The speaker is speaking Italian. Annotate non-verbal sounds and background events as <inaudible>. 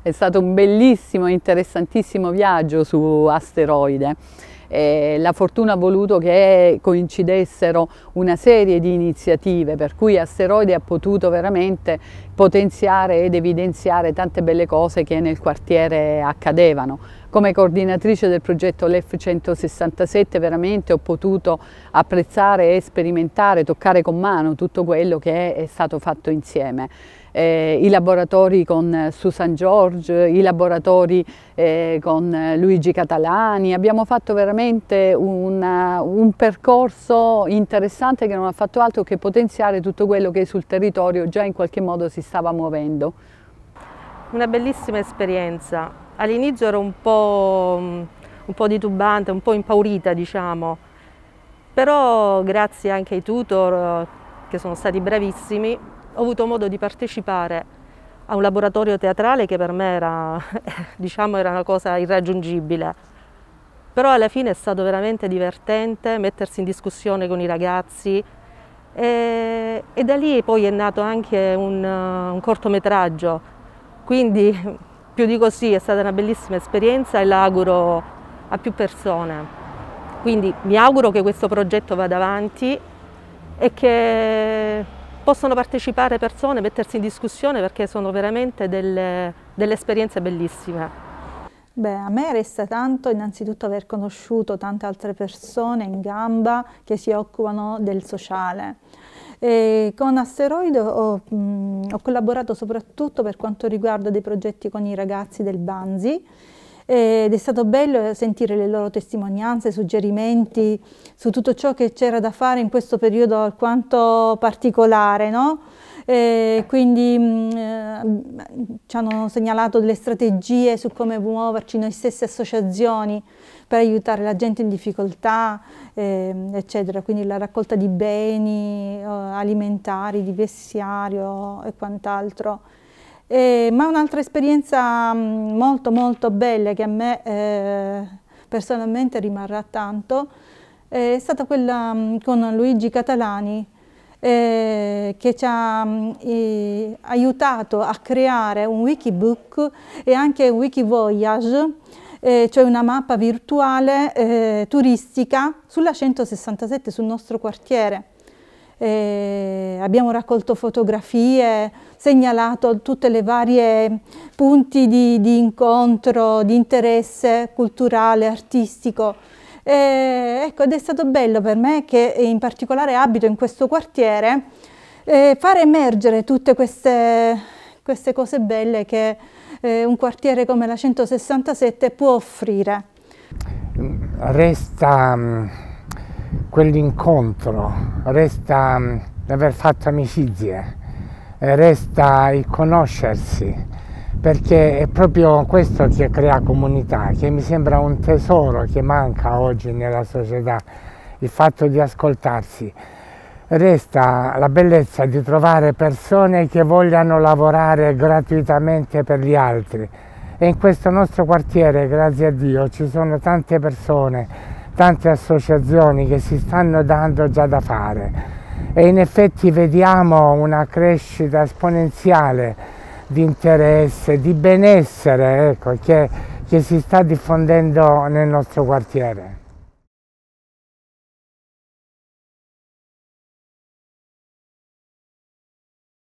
È stato un bellissimo, interessantissimo viaggio su asteroide. Eh, la fortuna ha voluto che coincidessero una serie di iniziative per cui Asteroide ha potuto veramente potenziare ed evidenziare tante belle cose che nel quartiere accadevano. Come coordinatrice del progetto LEF 167 veramente ho potuto apprezzare e sperimentare, toccare con mano tutto quello che è stato fatto insieme eh, i laboratori con eh, Susan George, i laboratori eh, con eh, Luigi Catalani, abbiamo fatto veramente una, un percorso interessante che non ha fatto altro che potenziare tutto quello che sul territorio già in qualche modo si stava muovendo. Una bellissima esperienza, all'inizio ero un po', mm, un po' ditubante, un po' impaurita diciamo, però grazie anche ai tutor eh, che sono stati bravissimi ho avuto modo di partecipare a un laboratorio teatrale che per me era, <laughs> diciamo, era una cosa irraggiungibile. Però alla fine è stato veramente divertente mettersi in discussione con i ragazzi e, e da lì poi è nato anche un, un cortometraggio, quindi più di così è stata una bellissima esperienza e l'auguro a più persone. Quindi mi auguro che questo progetto vada avanti e che possono partecipare persone, mettersi in discussione perché sono veramente delle, delle esperienze bellissime. Beh, a me resta tanto innanzitutto aver conosciuto tante altre persone in gamba che si occupano del sociale. E con Asteroide ho, mm, ho collaborato soprattutto per quanto riguarda dei progetti con i ragazzi del Banzi, ed è stato bello sentire le loro testimonianze, suggerimenti su tutto ciò che c'era da fare in questo periodo alquanto particolare. No? Mm, eh, quindi mh, ci hanno segnalato delle strategie su come muoverci noi stesse associazioni per aiutare la gente in difficoltà, eh, eccetera. Quindi la raccolta di beni eh, alimentari, di vestiario e quant'altro. Eh, ma un'altra esperienza mm, molto molto bella che a me eh, personalmente rimarrà tanto eh, è stata quella mm, con Luigi Catalani eh, che ci ha mm, aiutato a creare un wikibook e anche un wikivoyage eh, cioè una mappa virtuale eh, turistica sulla 167 sul nostro quartiere eh, abbiamo raccolto fotografie, segnalato tutte le varie punti di, di incontro, di interesse culturale, artistico. Eh, ecco, ed è stato bello per me che in particolare abito in questo quartiere eh, fare emergere tutte queste, queste cose belle che eh, un quartiere come la 167 può offrire. Resta mm, quell'incontro, resta l'aver mm, fatto amicizie, eh, resta il conoscersi, perché è proprio questo che crea comunità, che mi sembra un tesoro che manca oggi nella società, il fatto di ascoltarsi. Resta la bellezza di trovare persone che vogliano lavorare gratuitamente per gli altri. E in questo nostro quartiere, grazie a Dio, ci sono tante persone tante associazioni che si stanno dando già da fare e in effetti vediamo una crescita esponenziale di interesse, di benessere ecco, che, che si sta diffondendo nel nostro quartiere.